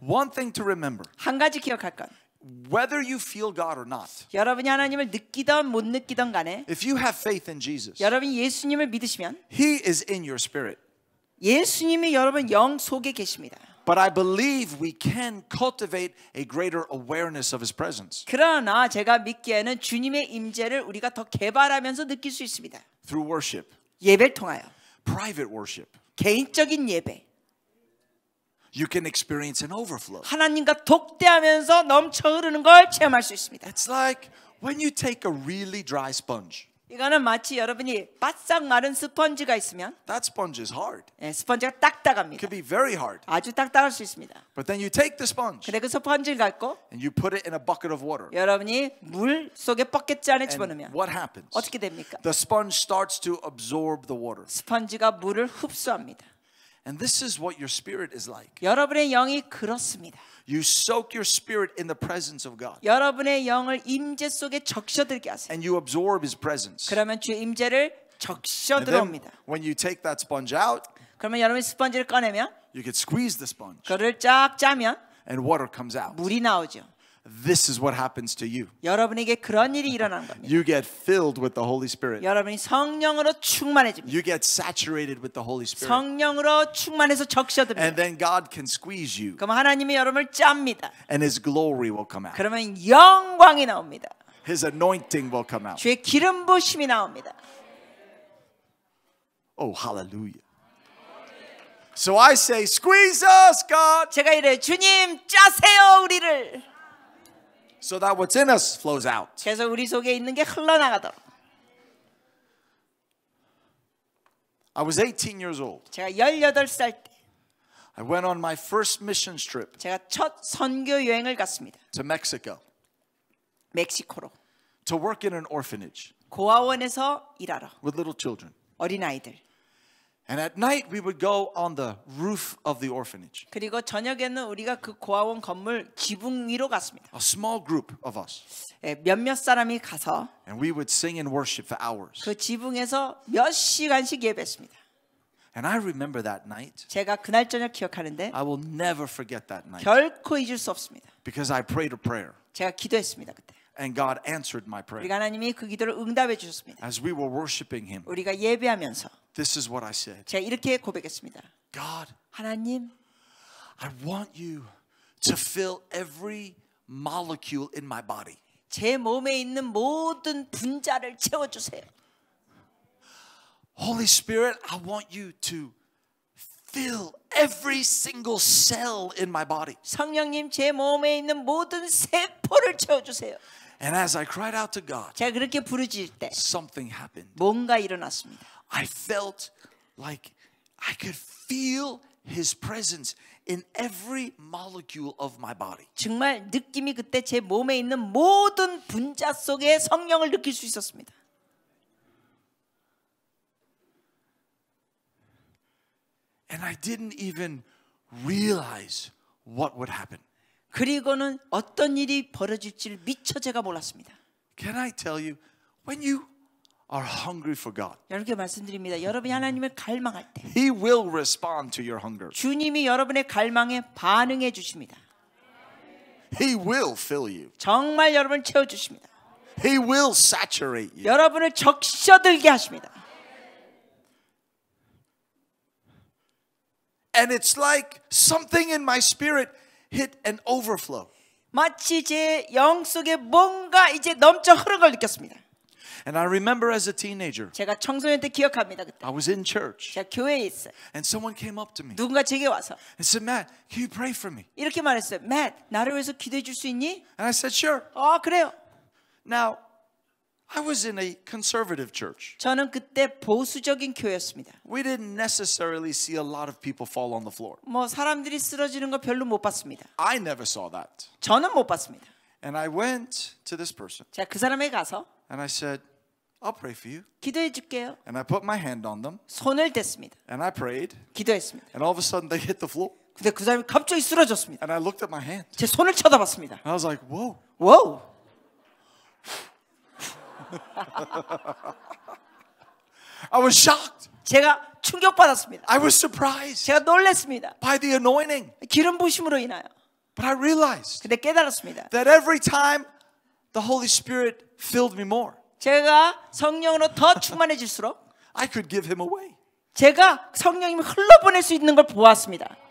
one thing to remember. 한 가지 기억할 건 whether you feel God or not. 여러분이 하나님을 느끼던 못 느끼던 간에 If you have faith in Jesus. 여러분이 예수님을 믿으시면 He is in your spirit. 예수님이 여러분 영 속에 계십니다. But I believe we can cultivate a greater awareness of his presence. 그러나 제가 믿기에는 주님의 임재를 우리가 더 개발하면서 느낄 수 있습니다. Through worship. 예배를 통하여. Private worship. 개인적인 예배. you can experience an overflow. 하나님과 독대하면서 넘쳐 흐르는 걸 체험할 수 있습니다. It's like when you take a really dry sponge. 이거는 마치 여러분이 바싹 마른 스펀지가 있으면 That sponge is hard. 예, 스펀지가 딱딱합니다. Could be very hard. 아주 딱딱할 수 있습니다. But then you take the sponge. 근데 그 스펀지를 갖고 and you put it in a bucket of water. 여러분이 물 속에 버킷 안에 집어넣으면 what happens? 어떻게 됩니까? The sponge starts to absorb the water. 스펀지가 물을 흡수합니다. And this is what your spirit is like. 여러분의 영이 그렇습니다. You soak your spirit in the presence of God. 여러분의 영을 임재 속에 적셔들게 하세요. And you absorb his presence. 그러면 주 임재를 적셔들어옵니다. When you take that sponge out, 그러면 여러분이 스펀지를 꺼내면 you could squeeze the sponge. 그를 쫙 짜면 and water comes out. 물이 나오죠. this is what happens to you. 여러분에게 그런 일이 일어난 겁니다. You get filled with the Holy Spirit. 여러분이 성령으로 충만해집니다. You get saturated with the Holy Spirit. 성령으로 충만해서 적셔듭니다. And then God can squeeze you. 그럼 하나님이 여러분을 짭니다. And His glory will come out. 그러면 영광이 나옵니다. His anointing will come out. 주의 기름 부심이 나옵니다. Oh, hallelujah. So I say, squeeze us, God. 제가 이래 주님 짜세요 우리를. So that what's in us flows out. 그래서 우리 속에 있는 게 흘러나가도록. I was 18 years old. 제가 18살 때 I went on my first mission trip. 제가 첫 선교 여행을 갔습니다. To Mexico. 멕시코로. To work in an orphanage. 고아원에서 일하러. With little children. 어린 아이들. And at night we would go on the roof of the orphanage. 그리고 저녁에는 우리가 그 고아원 건물 지붕 위로 갔습니다. A small group of us. 예, 몇몇 사람이 가서 And we would sing and worship for hours. 그 지붕에서 몇 시간씩 예배했습니다. And I remember that night. 제가 그날 저녁 기억하는데 I will never forget that night. 결코 잊을 수 없습니다. Because I prayed a prayer. 제가 기도했습니다 그때. And God answered my prayer. 우리가 하나님이 그 기도를 응답해 As we were worshiping Him, 예배하면서 this is what I said. God, 하나님, I want you to fill every molecule in my body. 제 몸에 있는 모든 분자를 채워 Holy Spirit, I want you to fill every single cell in my body. 성령님 제 몸에 있는 모든 세포를 채워주세요. And as I cried out to God, 제가 그렇게 부르짖을 때 something happened. 뭔가 일어났습니다. I felt like I could feel his presence in every molecule of my body. 정말 느낌이 그때 제 몸에 있는 모든 분자 속에 성령을 느낄 수 있었습니다. And I didn't even realize what would happen. 그리고는 어떤 일이 벌어질지를 미처 제가 몰랐습니다. Can I tell you when you are hungry for God? 여러분께 말씀드립니다. 여러분이 하나님을 갈망할 때 He will respond to your hunger. 주님이 여러분의 갈망에 반응해 주십니다. He will fill you. 정말 여러분을 채워 주십니다. He will saturate you. 여러분을 적셔들게 하십니다. And it's like something in my spirit hit an overflow. 마치 제 영 속에 뭔가 이제 넘쳐 흐른 걸 느꼈습니다. And I remember as a teenager. 제가 청소년 때 기억합니다 그때. I was in church. 제가 교회에 있어. And someone came up to me. 누군가 제게 와서. And said, Matt, can you pray for me? 이렇게 말했어요. Matt, 나를 위해서 기도해 줄 수 있니? And I said, Sure. 아 그래요. Now. I was in a conservative church. 저는 그때 보수적인 교회였습니다. We didn't necessarily see a lot of people fall on the floor. 뭐 사람들이 쓰러지는 거 별로 못 봤습니다. I never saw that. 저는 못 봤습니다. And I went to this person. 제가 그 사람에 가서 and I said, I'll pray for you. 기도해 줄게요. And I put my hand on them. 손을 댔습니다. And I prayed. 기도했습니다. And all of a sudden they hit the floor. 근데 그 사람이 갑자기 쓰러졌습니다. And I looked at my hand. 제 손을 쳐다봤습니다. And I was like, whoa. Whoa. I was shocked. 제가 충격받았습니다. I was surprised. 제가 놀랐습니다. By the anointing. 기름 부심으로 인하여. But I realized. 근데 깨달았습니다. That every time the Holy Spirit filled me more. 제가 성령으로 더 충만해질수록 I could give him away. 제가 성령님을 흘러보낼 수 있는 걸 보았습니다.